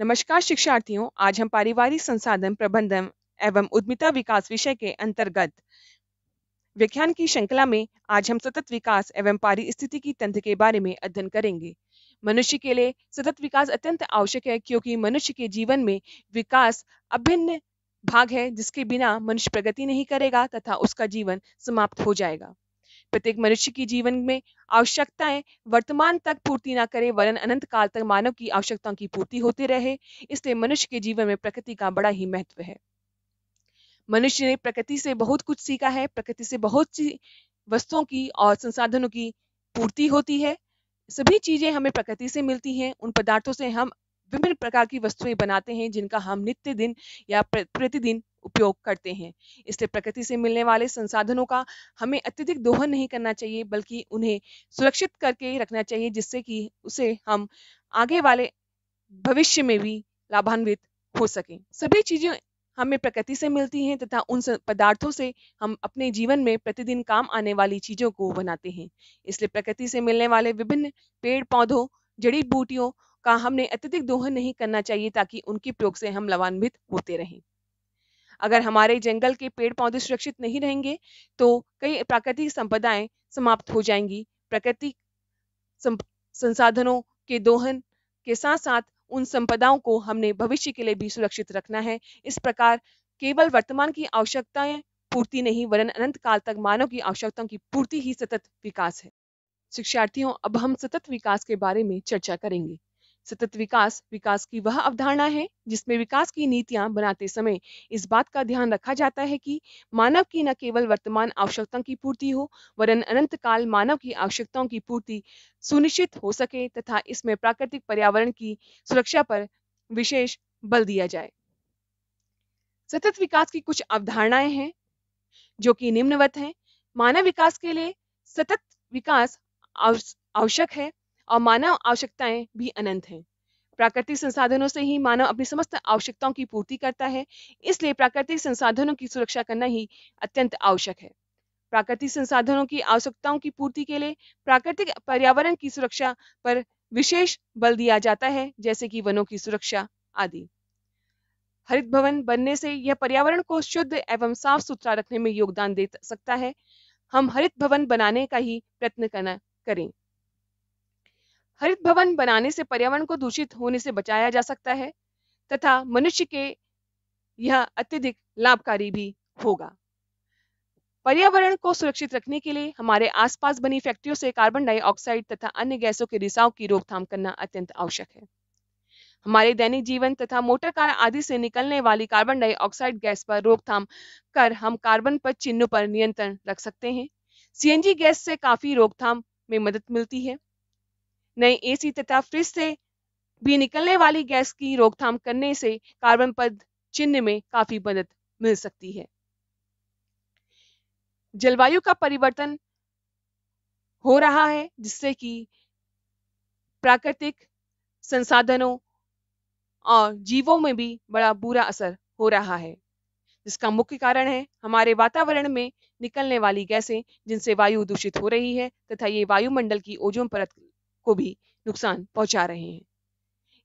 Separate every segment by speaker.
Speaker 1: नमस्कार शिक्षार्थियों आज हम पारिवारिक संसाधन प्रबंधन एवं उद्यमिता विकास विषय के अंतर्गत व्याख्यान की श्रृंखला में आज हम सतत विकास एवं पारिस्थितिकी तंत्र के बारे में अध्ययन करेंगे मनुष्य के लिए सतत विकास अत्यंत आवश्यक है क्योंकि मनुष्य के जीवन में विकास अभिन्न भाग है जिसके बिना मनुष्य प्रगति नहीं करेगा तथा उसका जीवन समाप्त हो जाएगा प्रत्येक मनुष्य की जीवन में आवश्यकताएं वर्तमान तक पूर्ति ना करें वरन अनंत काल तक मानव की आवश्यकताओं की पूर्ति होती रहे इसलिए मनुष्य के जीवन में प्रकृति का बड़ा ही महत्व है मनुष्य ने प्रकृति से बहुत कुछ सीखा है प्रकृति से बहुत सी वस्तुओं की और संसाधनों की पूर्ति होती है सभी चीजें हमें प्रकृति से मिलती हैं उन पदार्थों से हम विभिन्न प्रकार की वस्तुएं बनाते हैं जिनका हम नित्य दिन या प्रतिदिन उपयोग करते हैं इसलिए प्रकृति से मिलने वाले संसाधनों का हमें अत्यधिक दोहन नहीं करना चाहिए बल्कि उन्हें सुरक्षित करके रखना चाहिए जिससे कि उसे हम आगे वाले भविष्य में भी लाभान्वित हो सके सभी चीजें हमें प्रकृति से मिलती हैं तथा उन पदार्थों से हम अपने जीवन में प्रतिदिन काम आने वाली चीजों को बनाते हैं इसलिए प्रकृति से मिलने वाले विभिन्न पेड़ पौधों जड़ी बूटियों का हमने अत्यधिक दोहन नहीं करना चाहिए ताकि उनके प्रयोग से हम लाभान्वित होते रहें अगर हमारे जंगल के पेड़ पौधे सुरक्षित नहीं रहेंगे तो कई प्राकृतिक संपदाएं समाप्त हो जाएंगी प्राकृतिक संसाधनों के दोहन के साथ साथ उन संपदाओं को हमने भविष्य के लिए भी सुरक्षित रखना है इस प्रकार केवल वर्तमान की आवश्यकताएं पूर्ति नहीं वरन अनंत काल तक मानव की आवश्यकताओं की पूर्ति ही सतत विकास है शिक्षार्थियों अब हम सतत विकास के बारे में चर्चा करेंगे सतत विकास विकास की वह अवधारणा है जिसमें विकास की नीतियां बनाते समय इस बात का ध्यान रखा जाता है कि मानव की न केवल वर्तमान आवश्यकताओं की पूर्ति हो वरन अनंत काल मानव की आवश्यकताओं की पूर्ति सुनिश्चित हो सके तथा इसमें प्राकृतिक पर्यावरण की सुरक्षा पर विशेष बल दिया जाए सतत विकास की कुछ अवधारणाएं हैं जो कि निम्नवत हैं मानव विकास के लिए सतत विकास आवश्यक है और मानव आवश्यकताएं भी अनंत हैं प्राकृतिक संसाधनों से ही मानव अपनी समस्त आवश्यकताओं की पूर्ति करता है इसलिए प्राकृतिक संसाधनों की सुरक्षा करना ही अत्यंत आवश्यक है प्राकृतिक संसाधनों की आवश्यकताओं की पूर्ति के लिए प्राकृतिक पर्यावरण की सुरक्षा पर विशेष बल दिया जाता है जैसे कि वनों की सुरक्षा आदि हरित भवन बनने से यह पर्यावरण को शुद्ध एवं साफ सुथरा रखने में योगदान दे सकता है हम हरित भवन बनाने का ही प्रयत्न करना करें हरित भवन बनाने से पर्यावरण को दूषित होने से बचाया जा सकता है तथा मनुष्य के यह अत्यधिक लाभकारी भी होगा पर्यावरण को सुरक्षित रखने के लिए हमारे आसपास बनी फैक्ट्रियों से कार्बन डाइऑक्साइड तथा अन्य गैसों के रिसाव की रोकथाम करना अत्यंत आवश्यक है हमारे दैनिक जीवन तथा मोटर कार आदि से निकलने वाली कार्बन डाइऑक्साइड गैस पर रोकथाम कर हम कार्बन पर चिन्हों पर नियंत्रण रख सकते हैं सीएनजी गैस से काफी रोकथाम में मदद मिलती है नए एसी तथा फ्रिज से भी निकलने वाली गैस की रोकथाम करने से कार्बन पद चिन्ह में काफी मदद मिल सकती है जलवायु का परिवर्तन हो रहा है जिससे कि प्राकृतिक संसाधनों और जीवों में भी बड़ा बुरा असर हो रहा है जिसका मुख्य कारण है हमारे वातावरण में निकलने वाली गैसें जिनसे वायु दूषित हो रही है तथा ये वायुमंडल की ओजोन परत को भी नुकसान पहुंचा रहे हैं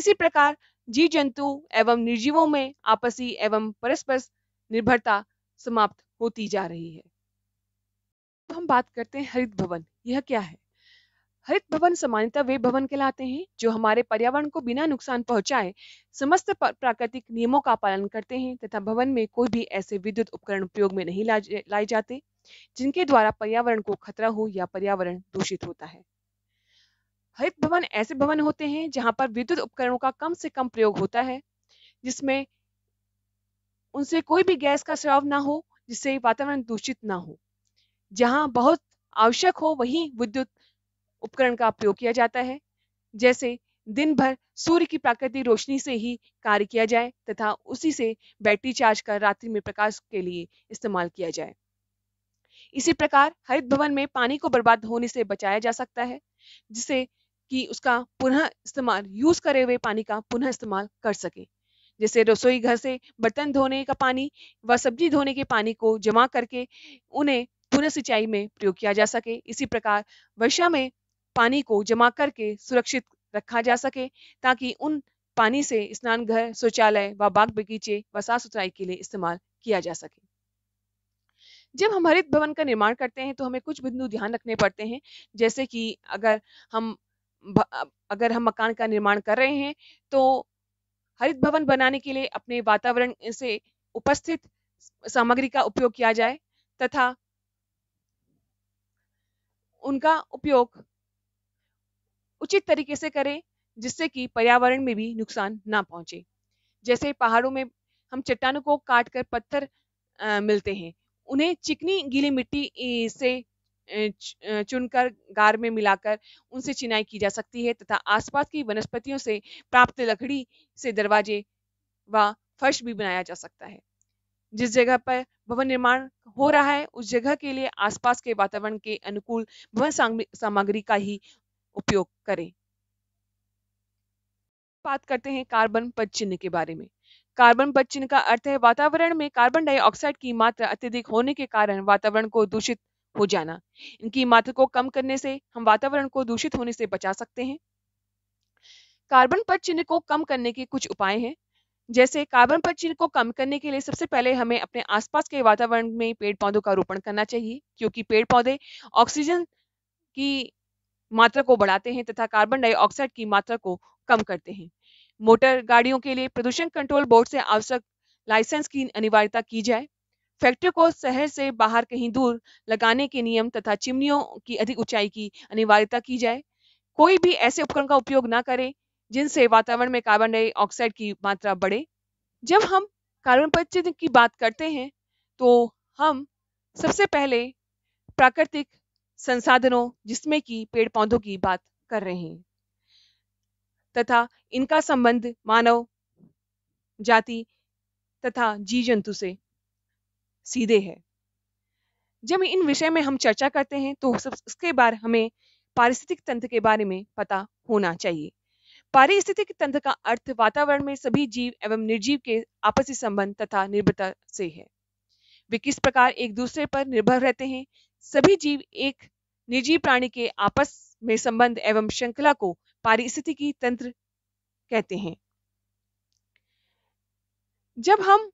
Speaker 1: इसी प्रकार जीव जंतु एवं निर्जीवों में आपसी एवं परस्पर निर्भरता समाप्त होती जा रही है तो हम बात करते हैं हरित भवन यह क्या है हरित भवन सामान्यतः वे भवन कहलाते हैं जो हमारे पर्यावरण को बिना नुकसान पहुंचाए समस्त प्राकृतिक नियमों का पालन करते हैं तथा भवन में कोई भी ऐसे विद्युत उपकरण उपयोग में नहीं लाए जाते जिनके द्वारा पर्यावरण को खतरा हो या पर्यावरण दूषित होता है हरित भवन ऐसे भवन होते हैं जहां पर विद्युत उपकरणों का कम से कम प्रयोग होता है जिसमें उनसे कोई भी गैस का स्राव ना हो जिससे वातावरण दूषित ना हो जहां बहुत आवश्यक हो वहीं विद्युत उपकरण का प्रयोग किया जाता है जैसे दिन भर सूर्य की प्राकृतिक रोशनी से ही कार्य किया जाए तथा उसी से बैटरी चार्ज कर रात्रि में प्रकाश के लिए इस्तेमाल किया जाए इसी प्रकार हरित भवन में पानी को बर्बाद होने से बचाया जा सकता है जिसे कि उसका पुनः इस्तेमाल यूज करे हुए पानी का पुनः इस्तेमाल कर सके जैसे रसोई घर से बर्तन धोने का पानी व सब्जी धोने के पानी को जमा करके उन्हें पुनः सिंचाई में प्रयोग किया जा सके इसी प्रकार वर्षा में पानी को जमा करके सुरक्षित रखा जा सके ताकि उन पानी से स्नान घर शौचालय व बाग बगीचे व साफ सुथराई के लिए इस्तेमाल किया जा सके जब हम हरित भवन का निर्माण करते हैं तो हमें कुछ बिंदु ध्यान रखने पड़ते हैं जैसे कि अगर हम अगर हम मकान का निर्माण कर रहे हैं तो हरित भवन बनाने के लिए अपने वातावरण से उपस्थित सामग्री का उपयोग किया जाए तथा उनका उपयोग उचित तरीके से करें जिससे कि पर्यावरण में भी नुकसान ना पहुंचे जैसे पहाड़ों में हम चट्टानों को काट कर पत्थर आ, मिलते हैं उन्हें चिकनी गीली मिट्टी से चुनकर गार में मिलाकर उनसे चिनाई की जा सकती है तथा आसपास की वनस्पतियों से प्राप्त लकड़ी से दरवाजे व फर्श भी बनाया जा सकता है जिस जगह पर भवन निर्माण हो रहा है उस जगह के लिए आसपास के वातावरण के अनुकूल भवन सामग्री का ही उपयोग करें बात करते हैं कार्बन पद चिन्ह के बारे में कार्बन पद चिन्ह का अर्थ है वातावरण में कार्बन डाइऑक्साइड की मात्रा अत्यधिक होने के कारण वातावरण को दूषित हो जाना इनकी मात्रा को कम करने से हम वातावरण को दूषित होने से बचा सकते हैं कार्बन पर चिन्ह को कम करने के कुछ उपाय हैं जैसे कार्बन पर चिन्ह को कम करने के लिए सबसे पहले हमें अपने आसपास के वातावरण में पेड़ पौधों का रोपण करना चाहिए क्योंकि पेड़ पौधे ऑक्सीजन की मात्रा को बढ़ाते हैं तथा कार्बन डाइऑक्साइड की मात्रा को कम करते हैं मोटर गाड़ियों के लिए प्रदूषण कंट्रोल बोर्ड से आवश्यक लाइसेंस की अनिवार्यता की जाए फैक्ट्रियों को शहर से बाहर कहीं दूर लगाने के नियम तथा चिमनियों की अधिक ऊंचाई की अनिवार्यता की जाए कोई भी ऐसे उपकरण का उपयोग ना करें जिनसे वातावरण में कार्बन डाइऑक्साइड की मात्रा बढ़े जब हम कार्बन परिचित की बात करते हैं तो हम सबसे पहले प्राकृतिक संसाधनों जिसमें कि पेड़ पौधों की बात कर रहे हैं तथा इनका संबंध मानव जाति तथा जीव जंतु से सीधे है जब इन विषय में हम चर्चा करते हैं तो उसके बाद हमें पारिस्थितिक तंत्र के बारे में पता होना चाहिए पारिस्थितिक तंत्र का अर्थ वातावरण में सभी जीव एवं निर्जीव के आपसी संबंध तथा निर्भरता से है वे किस प्रकार एक दूसरे पर निर्भर रहते हैं सभी जीव एक निर्जीव प्राणी के आपस में संबंध एवं श्रृंखला को पारिस्थितिकी तंत्र कहते हैं जब हम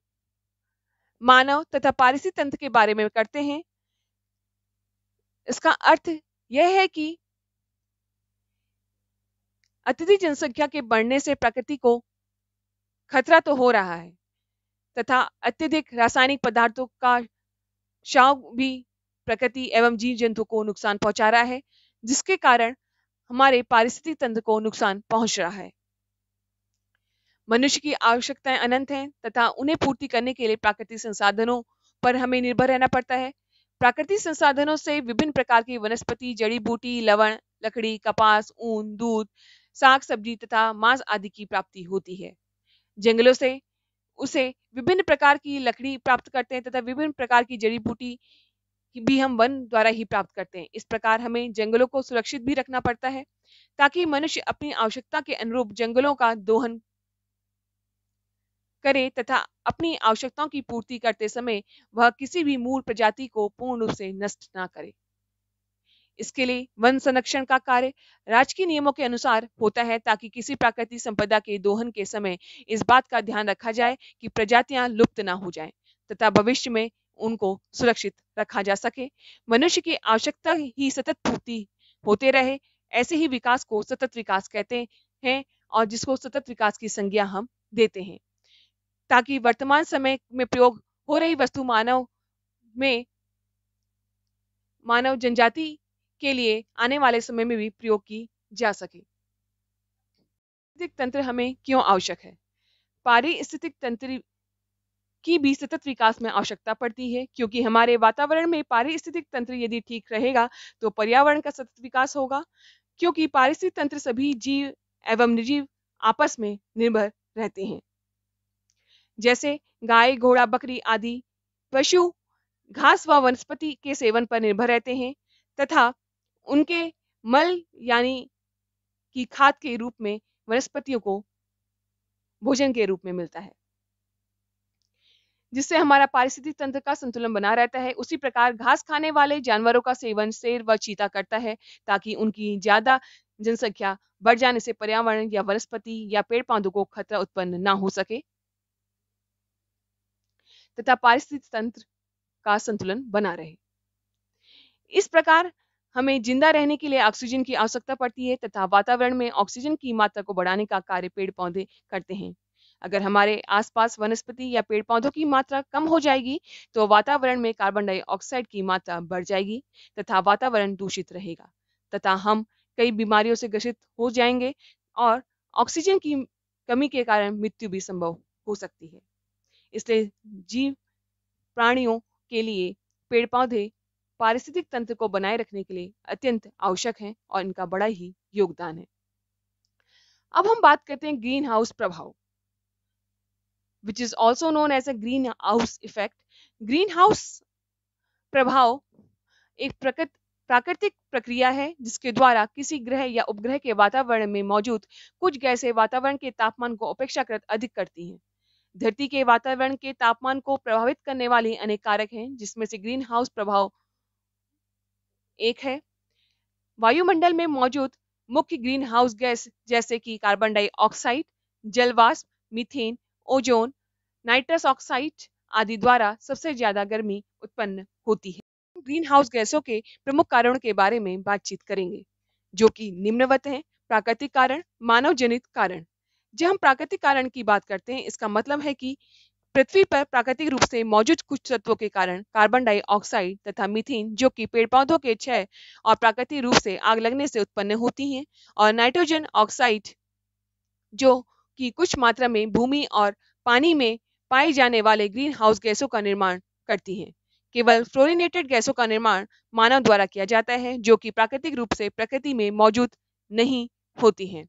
Speaker 1: मानव तथा पारिसी तंत्र के बारे में करते हैं इसका अर्थ यह है कि अत्यधिक जनसंख्या के बढ़ने से प्रकृति को खतरा तो हो रहा है तथा अत्यधिक रासायनिक पदार्थों का शाव भी प्रकृति एवं जीव जंतु को नुकसान पहुंचा रहा है जिसके कारण हमारे पारिस्थितिक तंत्र को नुकसान पहुंच रहा है मनुष्य की आवश्यकताएं अनंत हैं तथा उन्हें पूर्ति करने के लिए प्राकृतिक संसाधनों पर हमें निर्भर रहना पड़ता है प्राकृतिक संसाधनों से विभिन्न प्रकार की वनस्पति जड़ी बूटी लवण लकड़ी कपास ऊन दूध साग सब्जी तथा मांस आदि की प्राप्ति होती है जंगलों से उसे विभिन्न प्रकार की लकड़ी प्राप्त करते हैं तथा विभिन्न प्रकार की जड़ी बूटी भी हम वन द्वारा ही प्राप्त करते हैं इस प्रकार हमें जंगलों को सुरक्षित भी रखना पड़ता है ताकि मनुष्य अपनी आवश्यकता के अनुरूप जंगलों का दोहन करें तथा अपनी आवश्यकताओं की पूर्ति करते समय वह किसी भी मूल प्रजाति को पूर्ण रूप से नष्ट ना करे इसके लिए वन संरक्षण का कार्य राजकीय नियमों के अनुसार होता है ताकि किसी प्राकृतिक संपदा के दोहन के समय इस बात का ध्यान रखा जाए कि प्रजातियां लुप्त ना हो जाएं तथा भविष्य में उनको सुरक्षित रखा जा सके मनुष्य की आवश्यकता ही सतत पूर्ति होते रहे ऐसे ही विकास को सतत विकास कहते हैं और जिसको सतत विकास की संज्ञा हम देते हैं ताकि वर्तमान समय में प्रयोग हो रही वस्तु मानव में मानव जनजाति के लिए आने वाले समय में भी प्रयोग की जा सके तंत्र हमें क्यों आवश्यक है पारिस्थितिक तंत्र की भी सतत विकास में आवश्यकता पड़ती है क्योंकि हमारे वातावरण में पारिस्थितिक तंत्र यदि ठीक रहेगा तो पर्यावरण का सतत विकास होगा क्योंकि पारिस्थितिक तंत्र सभी जीव एवं निर्जीव आपस में निर्भर रहते हैं जैसे गाय घोड़ा बकरी आदि पशु घास व वनस्पति के सेवन पर निर्भर रहते हैं तथा उनके मल यानी की खाद के रूप में वनस्पतियों को भोजन के रूप में मिलता है जिससे हमारा पारिस्थितिक तंत्र का संतुलन बना रहता है उसी प्रकार घास खाने वाले जानवरों का सेवन शेर व चीता करता है ताकि उनकी ज्यादा जनसंख्या बढ़ जाने से पर्यावरण या वनस्पति या पेड़ पौधों को खतरा उत्पन्न ना हो सके तथा पारिस्थितिक तंत्र का संतुलन बना रहे इस प्रकार हमें जिंदा रहने के लिए ऑक्सीजन की आवश्यकता पड़ती है तथा वातावरण में ऑक्सीजन की मात्रा को बढ़ाने का कार्य पेड़ पौधे करते हैं अगर हमारे आसपास वनस्पति या पेड़ पौधों की मात्रा कम हो जाएगी तो वातावरण में कार्बन डाइऑक्साइड की मात्रा बढ़ जाएगी तथा वातावरण दूषित रहेगा तथा हम कई बीमारियों से ग्रसित हो जाएंगे और ऑक्सीजन की कमी के कारण मृत्यु भी संभव हो सकती है इसलिए जीव प्राणियों के लिए पेड़ पौधे पारिस्थितिक तंत्र को बनाए रखने के लिए अत्यंत आवश्यक हैं और इनका बड़ा ही योगदान है अब हम बात करते हैं ग्रीन हाउस प्रभाव which is also known as a greenhouse effect greenhouse प्रभाव एक प्रकृत प्राकृतिक प्रक्रिया है जिसके द्वारा किसी ग्रह या उपग्रह के वातावरण में मौजूद कुछ गैसें वातावरण के तापमान को अपेक्षाकृत अधिक करती हैं धरती के वातावरण के तापमान को प्रभावित करने वाले अनेक कारक हैं जिसमें से ग्रीन हाउस प्रभाव एक है वायुमंडल में मौजूद मुख्य ग्रीन हाउस गैस जैसे कि कार्बन डाइऑक्साइड जलवाष्प मीथेन ओजोन नाइट्रस ऑक्साइड आदि द्वारा सबसे ज्यादा गर्मी उत्पन्न होती है ग्रीन हाउस गैसों के प्रमुख कारणों के बारे में बातचीत करेंगे जो कि निम्नवत हैं प्राकृतिक कारण मानव जनित कारण जब हम प्राकृतिक कारण की बात करते हैं इसका मतलब है कि पृथ्वी पर प्राकृतिक रूप से मौजूद कुछ तत्वों के कारण कार्बन डाइऑक्साइड तथा मीथेन जो कि पेड़ पौधों के क्षय और प्राकृतिक रूप से आग लगने से उत्पन्न होती हैं और नाइट्रोजन ऑक्साइड जो कि कुछ मात्रा में भूमि और पानी में पाए जाने वाले ग्रीन हाउस गैसों का निर्माण करती हैं केवल फ्लोरिनेटेड गैसों का निर्माण मानव द्वारा किया जाता है जो कि प्राकृतिक रूप से प्रकृति में मौजूद नहीं होती हैं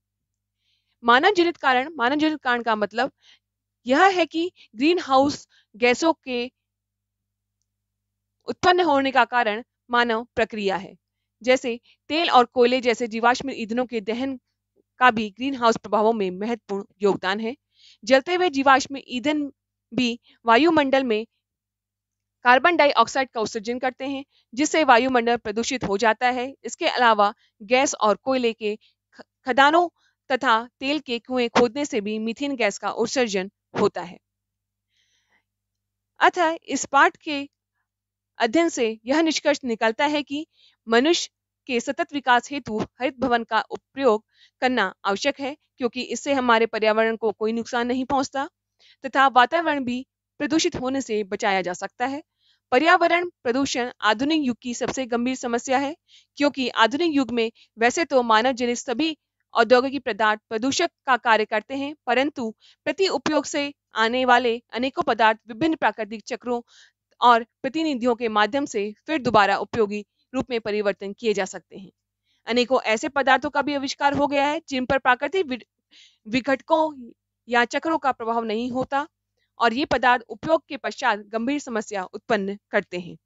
Speaker 1: मानव जनित कारण मानव जनित कारण का मतलब यह है कि ग्रीन हाउस गैसों के उत्पन्न होने का कारण मानव प्रक्रिया है जैसे तेल और कोयले जैसे जीवाश्म ईंधनों के दहन का भी ग्रीन हाउस प्रभावों में महत्वपूर्ण योगदान है जलते हुए जीवाश्म ईंधन भी वायुमंडल में कार्बन डाइऑक्साइड का उत्सर्जन करते हैं जिससे वायुमंडल प्रदूषित हो जाता है इसके अलावा गैस और कोयले के खदानों तथा तेल के कुएं खोदने से भी मिथिन गैस का उत्सर्जन होता है अतः इस पाठ के अध्ययन से यह निष्कर्ष निकलता है कि मनुष्य के सतत विकास हेतु हरित भवन का उपयोग करना आवश्यक है क्योंकि इससे हमारे पर्यावरण को कोई नुकसान नहीं पहुंचता तथा वातावरण भी प्रदूषित होने से बचाया जा सकता है पर्यावरण प्रदूषण आधुनिक युग की सबसे गंभीर समस्या है क्योंकि आधुनिक युग में वैसे तो मानव जनित सभी औद्योगिक पदार्थ प्रदूषक का कार्य करते हैं परंतु प्रति उपयोग से आने वाले अनेकों पदार्थ विभिन्न प्राकृतिक चक्रों और प्रतिनिधियों के माध्यम से फिर दोबारा उपयोगी रूप में परिवर्तन किए जा सकते हैं अनेकों ऐसे पदार्थों का भी आविष्कार हो गया है जिन पर प्राकृतिक विघटकों या चक्रों का प्रभाव नहीं होता और ये पदार्थ उपयोग के पश्चात गंभीर समस्या उत्पन्न करते हैं